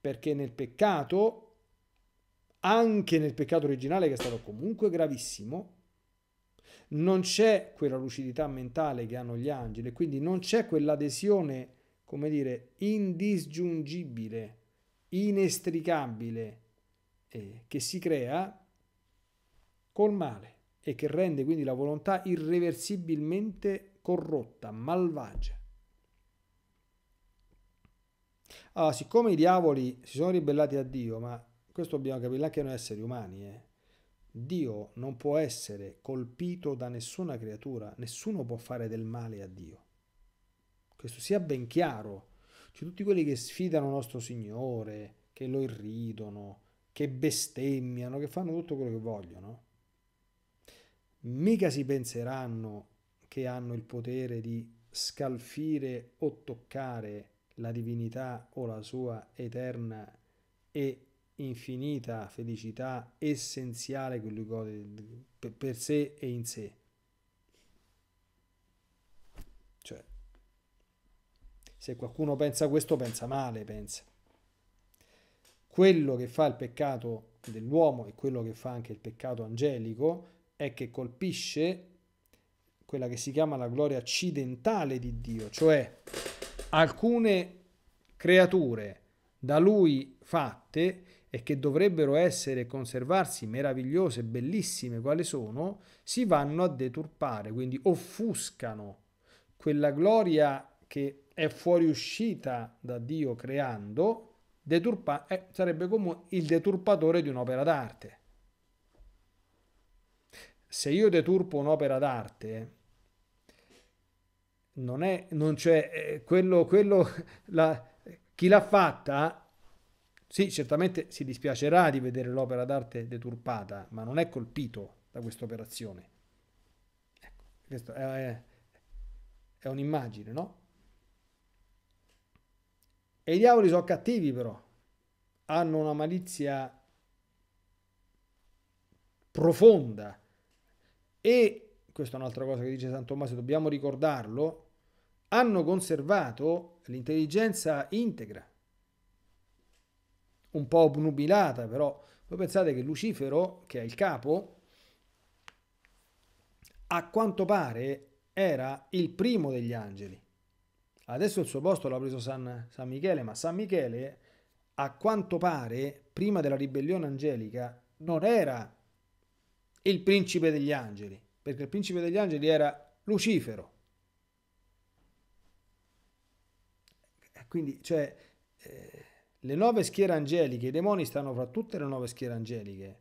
Perché nel peccato, anche nel peccato originale che è stato comunque gravissimo, non c'è quella lucidità mentale che hanno gli angeli, quindi non c'è quell'adesione, come dire, indisgiungibile, inestricabile eh, che si crea col male e che rende quindi la volontà irreversibilmente corrotta, malvagia. Allora, ah, siccome i diavoli si sono ribellati a Dio, ma questo dobbiamo capire anche noi esseri umani, eh, Dio non può essere colpito da nessuna creatura, nessuno può fare del male a Dio. Questo sia ben chiaro. Cioè, tutti quelli che sfidano nostro Signore, che lo irridono, che bestemmiano, che fanno tutto quello che vogliono, mica si penseranno che hanno il potere di scalfire o toccare la divinità o la sua eterna e infinita felicità essenziale che lui gode per sé e in sé. Cioè, se qualcuno pensa questo, pensa male, pensa. Quello che fa il peccato dell'uomo e quello che fa anche il peccato angelico è che colpisce quella che si chiama la gloria accidentale di Dio, cioè alcune creature da lui fatte e che dovrebbero essere e conservarsi meravigliose, bellissime quali sono, si vanno a deturpare, quindi offuscano quella gloria che è fuoriuscita da Dio creando, deturpa- eh, sarebbe come il deturpatore di un'opera d'arte. Se io deturpo un'opera d'arte, non è, non c'è, eh, quello, quello la, chi l'ha fatta sì, certamente si dispiacerà di vedere l'opera d'arte deturpata, ma non è colpito da questa operazione. Ecco, questa è, è un'immagine, no? E i diavoli sono cattivi però, hanno una malizia profonda e, questa è un'altra cosa che dice San Tommaso, dobbiamo ricordarlo, hanno conservato l'intelligenza integra un po' obnubilata, però voi pensate che Lucifero, che è il capo, a quanto pare era il primo degli angeli. Adesso il suo posto l'ha preso San, San Michele, ma San Michele, a quanto pare, prima della ribellione angelica, non era il principe degli angeli, perché il principe degli angeli era Lucifero. Quindi, cioè... Eh, le nove schiere angeliche, i demoni stanno fra tutte le nove schiere angeliche.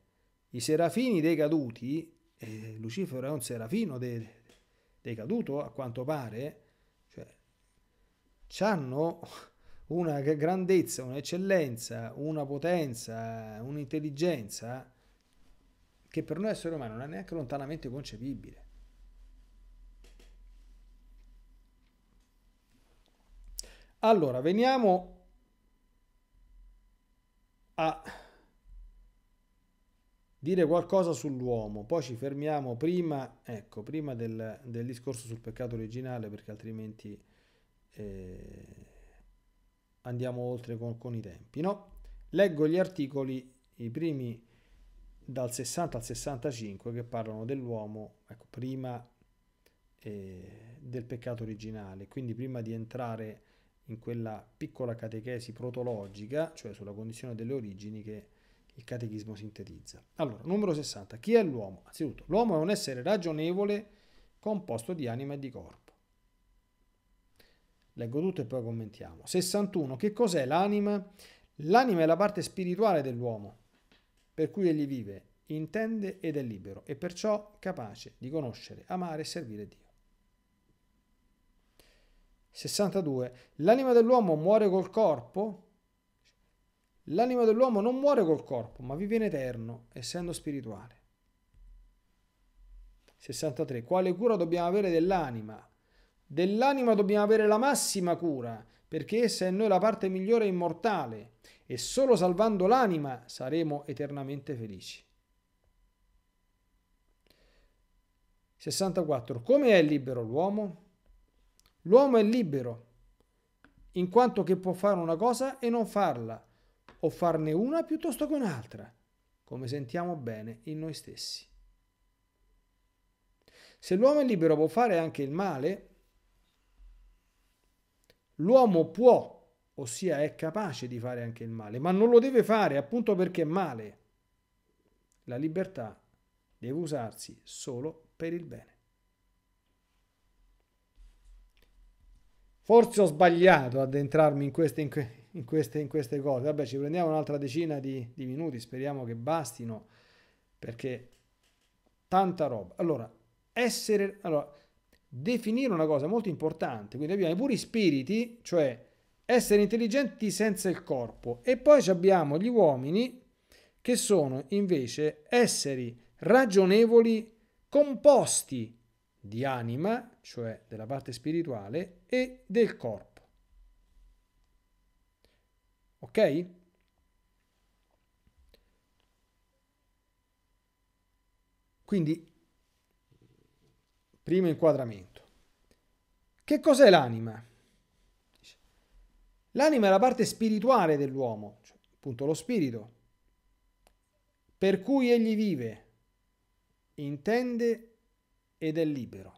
I serafini dei caduti, eh, Lucifero è un serafino dei, dei caduto a quanto pare, cioè, hanno una grandezza, un'eccellenza, una potenza, un'intelligenza che per noi essere umani non è neanche lontanamente concepibile. Allora, veniamo a dire qualcosa sull'uomo, poi ci fermiamo prima, ecco, prima del, del, discorso sul peccato originale perché altrimenti eh, andiamo oltre con, con i tempi. No? Leggo gli articoli, i primi dal 60 al 65 che parlano dell'uomo ecco, prima eh, del peccato originale, quindi prima di entrare in quella piccola catechesi protologica, cioè sulla condizione delle origini che il catechismo sintetizza. Allora, numero 60. Chi è l'uomo? Anzitutto, l'uomo è un essere ragionevole composto di anima e di corpo. Leggo tutto e poi commentiamo. 61. Che cos'è l'anima? L'anima è la parte spirituale dell'uomo, per cui egli vive, intende ed è libero e perciò capace di conoscere, amare e servire Dio. 62. L'anima dell'uomo muore col corpo? L'anima dell'uomo non muore col corpo, ma vive in eterno, essendo spirituale. 63. Quale cura dobbiamo avere dell'anima? Dell'anima dobbiamo avere la massima cura, perché essa è in noi la parte migliore e immortale, e solo salvando l'anima saremo eternamente felici. 64. Come è libero l'uomo? L'uomo è libero, in quanto che può fare una cosa e non farla, o farne una piuttosto che un'altra, come sentiamo bene in noi stessi. Se l'uomo è libero può fare anche il male, l'uomo può, ossia è capace di fare anche il male, ma non lo deve fare appunto perché è male. La libertà deve usarsi solo per il bene. Forse ho sbagliato ad entrarmi in queste, in, que, in, queste, in queste, cose. Vabbè, ci prendiamo un'altra decina di, di minuti, speriamo che bastino, perché tanta roba. Allora, essere... Allora, definire una cosa molto importante, quindi abbiamo i puri spiriti, cioè essere intelligenti senza il corpo, e poi abbiamo gli uomini che sono invece esseri ragionevoli composti di anima, cioè della parte spirituale, e del corpo. Ok? Quindi, primo inquadramento. Che cos'è l'anima? L'anima è la parte spirituale dell'uomo, cioè, appunto lo spirito, per cui egli vive, intende ed è libero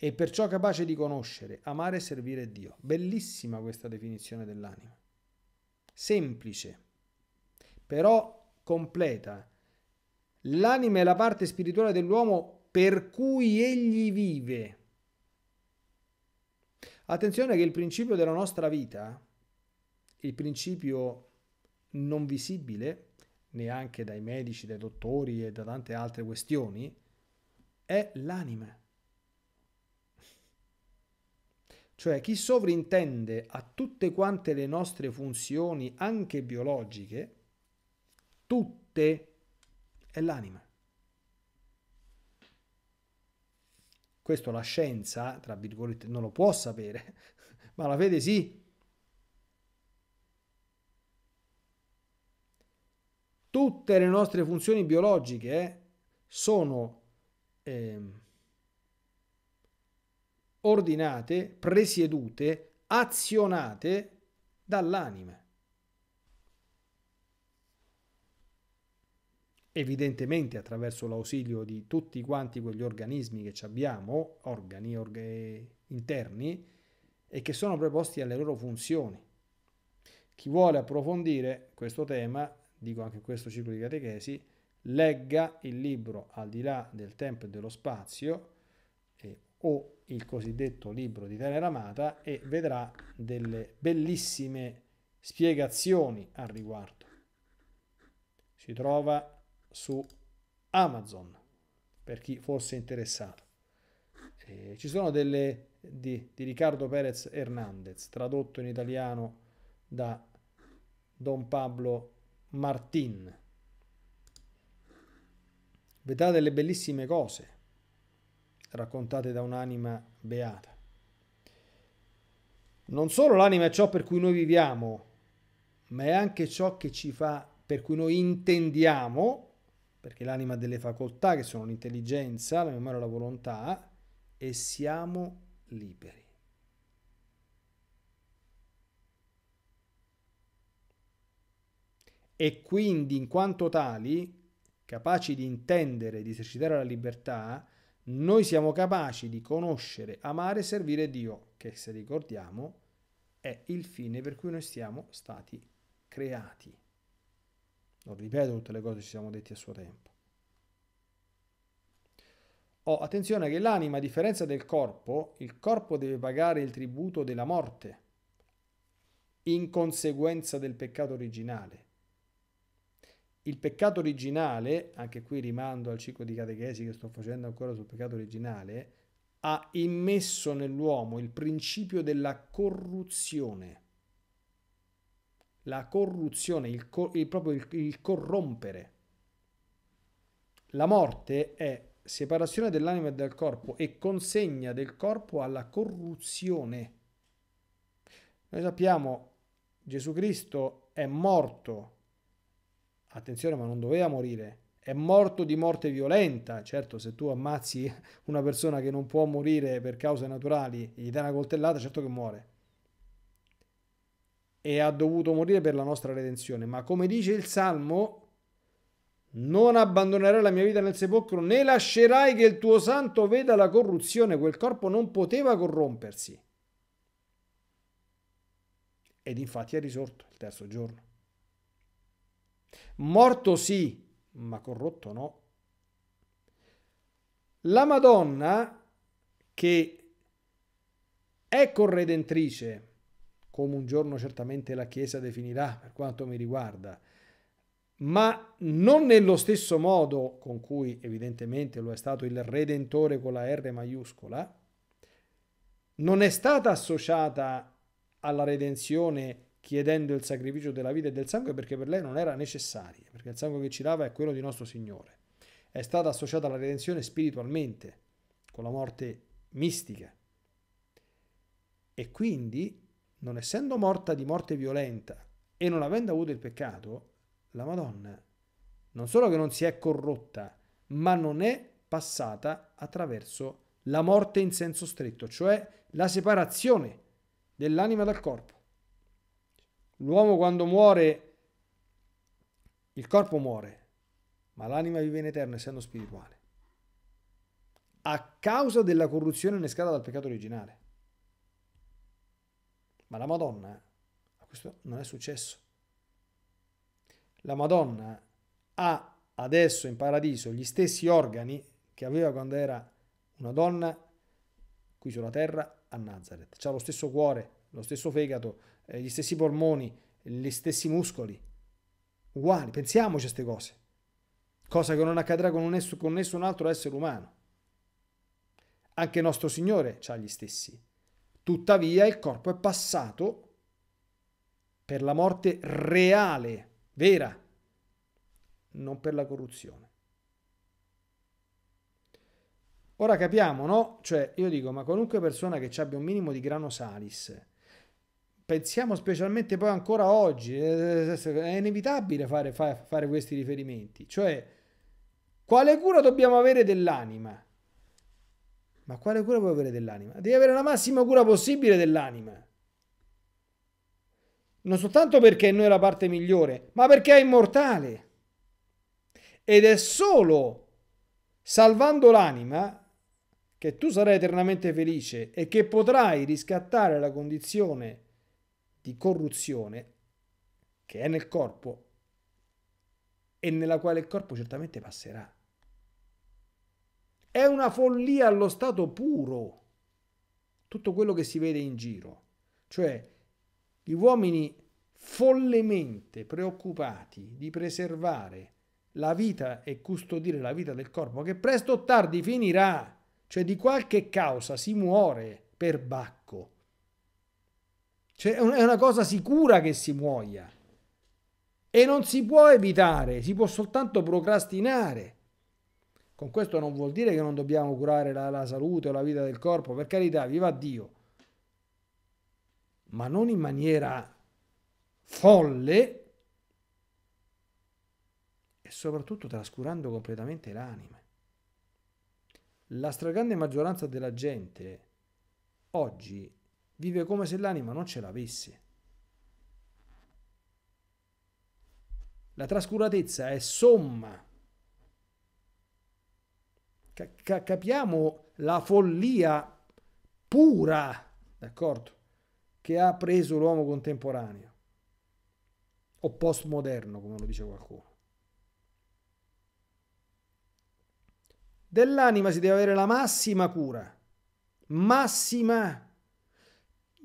e perciò capace di conoscere, amare e servire Dio. Bellissima questa definizione dell'anima. Semplice, però completa. L'anima è la parte spirituale dell'uomo per cui egli vive. Attenzione che il principio della nostra vita, il principio non visibile, neanche dai medici, dai dottori e da tante altre questioni, è l'anima. Cioè chi sovrintende a tutte quante le nostre funzioni, anche biologiche, tutte, è l'anima. Questo la scienza, tra virgolette, non lo può sapere, ma la fede sì. Tutte le nostre funzioni biologiche eh, sono... Eh, ordinate, presiedute, azionate dall'anima. Evidentemente attraverso l'ausilio di tutti quanti quegli organismi che abbiamo, organi organi interni, e che sono preposti alle loro funzioni. Chi vuole approfondire questo tema, dico anche questo ciclo di catechesi, legga il libro Al di là del tempo e dello spazio eh, o il cosiddetto libro di Daniel Amata e vedrà delle bellissime spiegazioni al riguardo. Si trova su Amazon per chi fosse interessato. E ci sono delle di, di Riccardo Perez Hernandez, tradotto in italiano da Don Pablo Martin. Vedrà delle bellissime cose raccontate da un'anima beata. Non solo l'anima è ciò per cui noi viviamo, ma è anche ciò che ci fa, per cui noi intendiamo, perché l'anima ha delle facoltà che sono l'intelligenza, la memoria la volontà, e siamo liberi. E quindi, in quanto tali, capaci di intendere, di esercitare la libertà, noi siamo capaci di conoscere, amare e servire Dio, che se ricordiamo è il fine per cui noi siamo stati creati. Non ripeto tutte le cose che ci siamo detti a suo tempo. Oh, attenzione che l'anima, a differenza del corpo, il corpo deve pagare il tributo della morte in conseguenza del peccato originale. Il peccato originale, anche qui rimando al ciclo di catechesi che sto facendo ancora sul peccato originale, ha immesso nell'uomo il principio della corruzione. La corruzione, il, cor il proprio il, il corrompere. La morte è separazione dell'anima e del corpo e consegna del corpo alla corruzione. Noi sappiamo Gesù Cristo è morto attenzione ma non doveva morire, è morto di morte violenta, certo se tu ammazzi una persona che non può morire per cause naturali, gli dai una coltellata, certo che muore. E ha dovuto morire per la nostra redenzione, ma come dice il Salmo, non abbandonerai la mia vita nel sepolcro, né lascerai che il tuo santo veda la corruzione, quel corpo non poteva corrompersi. Ed infatti è risorto il terzo giorno. Morto sì, ma corrotto no. La Madonna, che è corredentrice, come un giorno certamente la Chiesa definirà per quanto mi riguarda, ma non nello stesso modo con cui evidentemente lo è stato il Redentore con la R maiuscola, non è stata associata alla redenzione chiedendo il sacrificio della vita e del sangue perché per lei non era necessaria, perché il sangue che ci lava è quello di nostro Signore. È stata associata alla redenzione spiritualmente, con la morte mistica. E quindi, non essendo morta di morte violenta e non avendo avuto il peccato, la Madonna non solo che non si è corrotta, ma non è passata attraverso la morte in senso stretto, cioè la separazione dell'anima dal corpo. L'uomo quando muore, il corpo muore, ma l'anima vive in eterno essendo spirituale. A causa della corruzione innescata dal peccato originale. Ma la Madonna, questo non è successo. La Madonna ha adesso in paradiso gli stessi organi che aveva quando era una donna qui sulla terra a Nazareth. Ha lo stesso cuore, lo stesso fegato, eh, gli stessi polmoni, gli stessi muscoli. Uguali, pensiamoci a queste cose. Cosa che non accadrà con, un, con nessun altro essere umano. Anche nostro Signore ha gli stessi. Tuttavia il corpo è passato per la morte reale, vera, non per la corruzione. Ora capiamo, no? Cioè, io dico, ma qualunque persona che ci abbia un minimo di grano salis pensiamo specialmente poi ancora oggi, eh, eh, è inevitabile fare, fare questi riferimenti, cioè quale cura dobbiamo avere dell'anima? Ma quale cura puoi avere dell'anima? Devi avere la massima cura possibile dell'anima. Non soltanto perché noi è la parte migliore, ma perché è immortale. Ed è solo salvando l'anima che tu sarai eternamente felice e che potrai riscattare la condizione di corruzione che è nel corpo e nella quale il corpo certamente passerà. È una follia allo stato puro tutto quello che si vede in giro, cioè gli uomini follemente preoccupati di preservare la vita e custodire la vita del corpo che presto o tardi finirà, cioè di qualche causa si muore per Bacco cioè, è una cosa sicura che si muoia. E non si può evitare, si può soltanto procrastinare. Con questo non vuol dire che non dobbiamo curare la, la salute o la vita del corpo, per carità, viva Dio. Ma non in maniera folle e soprattutto trascurando completamente l'anima. La stragrande maggioranza della gente oggi vive come se l'anima non ce l'avesse. La trascuratezza è somma. capiamo la follia pura, d'accordo, che ha preso l'uomo contemporaneo o postmoderno, come lo dice qualcuno. Dell'anima si deve avere la massima cura, massima cura.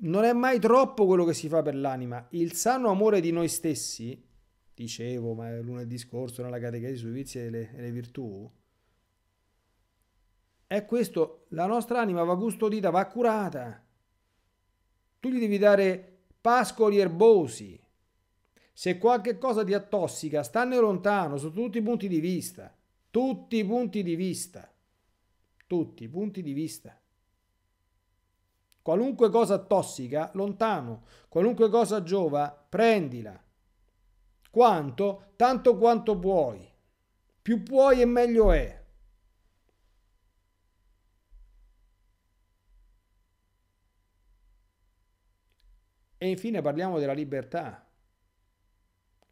Non è mai troppo quello che si fa per l'anima. Il sano amore di noi stessi, dicevo ma lunedì scorso nella catechesi sui vizi e le, le virtù, è questo, la nostra anima va custodita, va curata. Tu gli devi dare pascoli erbosi. Se qualche cosa ti attossica, stanne lontano su tutti i punti di vista. Tutti i punti di vista. Tutti i punti di vista. Qualunque cosa tossica, lontano. Qualunque cosa giova, prendila. Quanto? Tanto quanto puoi. Più puoi e meglio è. E infine parliamo della libertà.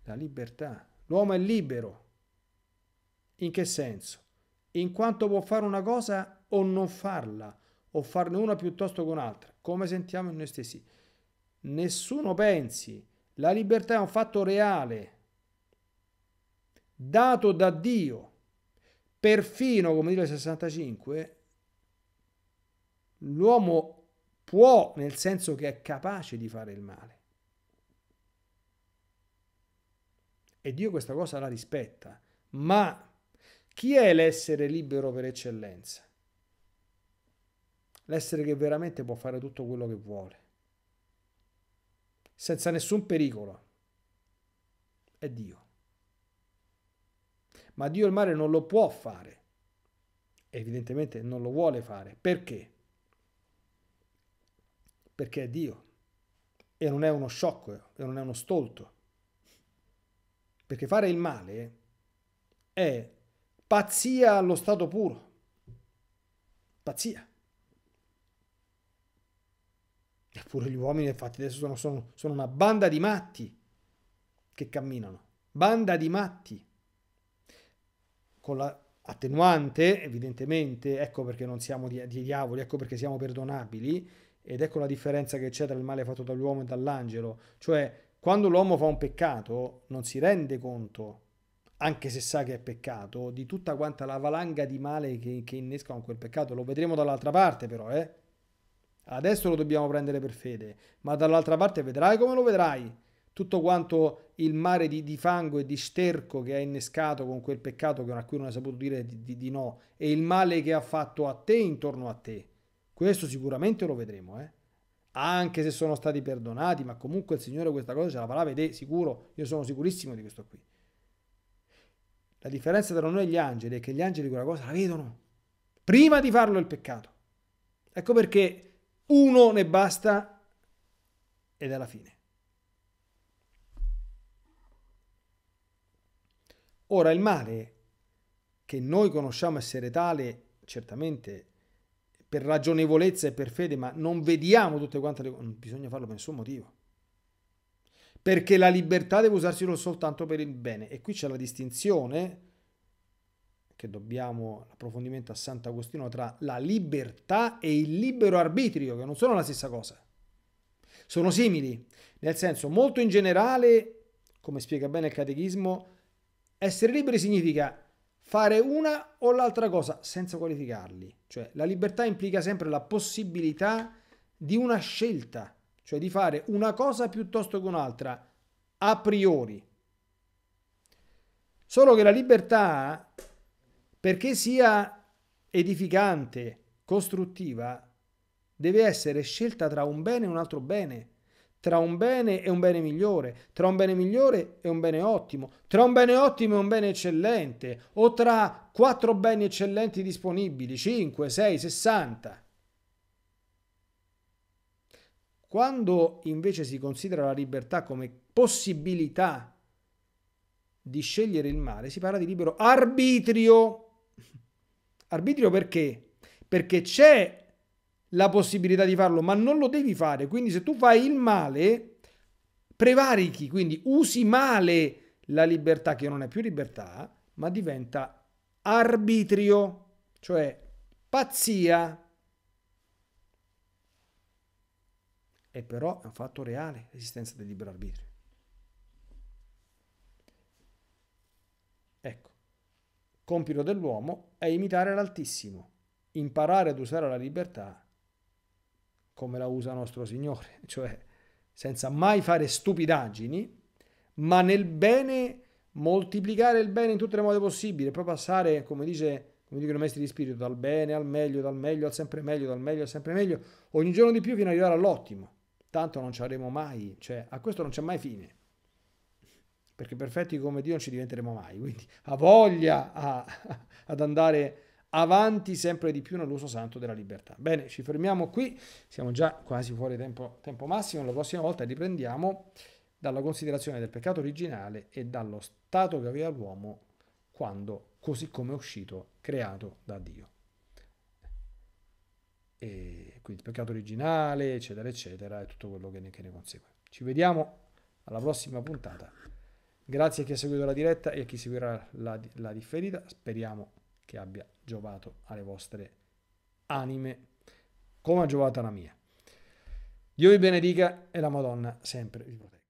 La libertà. L'uomo è libero. In che senso? In quanto può fare una cosa o non farla o farne una piuttosto che un'altra, come sentiamo in noi stessi. Nessuno pensi, la libertà è un fatto reale, dato da Dio, perfino, come dire il 65, l'uomo può, nel senso che è capace di fare il male. E Dio questa cosa la rispetta, ma chi è l'essere libero per eccellenza? l'essere che veramente può fare tutto quello che vuole, senza nessun pericolo, è Dio. Ma Dio il male non lo può fare, evidentemente non lo vuole fare, perché? Perché è Dio e non è uno sciocco e non è uno stolto. Perché fare il male è pazzia allo stato puro. Pazzia. Eppure gli uomini, infatti, adesso sono, sono, sono una banda di matti che camminano. Banda di matti. Con la attenuante, evidentemente, ecco perché non siamo di, di diavoli, ecco perché siamo perdonabili, ed ecco la differenza che c'è tra il male fatto dall'uomo e dall'angelo, cioè quando l'uomo fa un peccato non si rende conto, anche se sa che è peccato, di tutta quanta la valanga di male che, che innesca quel peccato, lo vedremo dall'altra parte però, eh? Adesso lo dobbiamo prendere per fede, ma dall'altra parte vedrai come lo vedrai. Tutto quanto il mare di, di fango e di sterco che ha innescato con quel peccato a cui non hai saputo dire di, di, di no e il male che ha fatto a te intorno a te. Questo sicuramente lo vedremo, eh? Anche se sono stati perdonati, ma comunque il Signore questa cosa ce la farà vedere, sicuro. Io sono sicurissimo di questo qui. La differenza tra noi e gli angeli è che gli angeli quella cosa la vedono prima di farlo il peccato. Ecco perché uno ne basta ed è la fine. Ora il male che noi conosciamo essere tale, certamente per ragionevolezza e per fede, ma non vediamo tutte quante le cose, bisogna farlo per nessun motivo. Perché la libertà deve usarsi soltanto per il bene. E qui c'è la distinzione che dobbiamo l'approfondimento a Sant'Agostino tra la libertà e il libero arbitrio, che non sono la stessa cosa. Sono simili, nel senso molto in generale, come spiega bene il catechismo, essere liberi significa fare una o l'altra cosa senza qualificarli, cioè la libertà implica sempre la possibilità di una scelta, cioè di fare una cosa piuttosto che un'altra a priori. Solo che la libertà perché sia edificante, costruttiva, deve essere scelta tra un bene e un altro bene, tra un bene e un bene migliore, tra un bene migliore e un bene ottimo, tra un bene ottimo e un bene eccellente, o tra quattro beni eccellenti disponibili, 5, 6, 60. Quando invece si considera la libertà come possibilità di scegliere il male, si parla di libero arbitrio Arbitrio perché? Perché c'è la possibilità di farlo, ma non lo devi fare. Quindi se tu fai il male, prevarichi, quindi usi male la libertà, che non è più libertà, ma diventa arbitrio, cioè pazzia. E però è un fatto reale l'esistenza del libero arbitrio. Ecco, compito dell'uomo è imitare l'Altissimo, imparare ad usare la libertà come la usa nostro Signore, cioè senza mai fare stupidaggini, ma nel bene, moltiplicare il bene in tutte le modi possibili, poi passare, come dice come dicono i maestri di spirito, dal bene al meglio, dal meglio al sempre meglio, dal meglio al sempre meglio, ogni giorno di più fino ad arrivare all'ottimo. Tanto non ci avremo mai, cioè a questo non c'è mai fine perché perfetti come Dio non ci diventeremo mai, quindi ha voglia a, ad andare avanti sempre di più nell'uso santo della libertà. Bene, ci fermiamo qui, siamo già quasi fuori tempo, tempo massimo, la prossima volta riprendiamo dalla considerazione del peccato originale e dallo stato che aveva l'uomo quando, così come è uscito, creato da Dio. E quindi il peccato originale, eccetera, eccetera, e tutto quello che ne, che ne consegue. Ci vediamo alla prossima puntata. Grazie a chi ha seguito la diretta e a chi seguirà la, la differita. Speriamo che abbia giovato alle vostre anime come ha giovato alla mia. Dio vi benedica e la Madonna sempre vi protegga.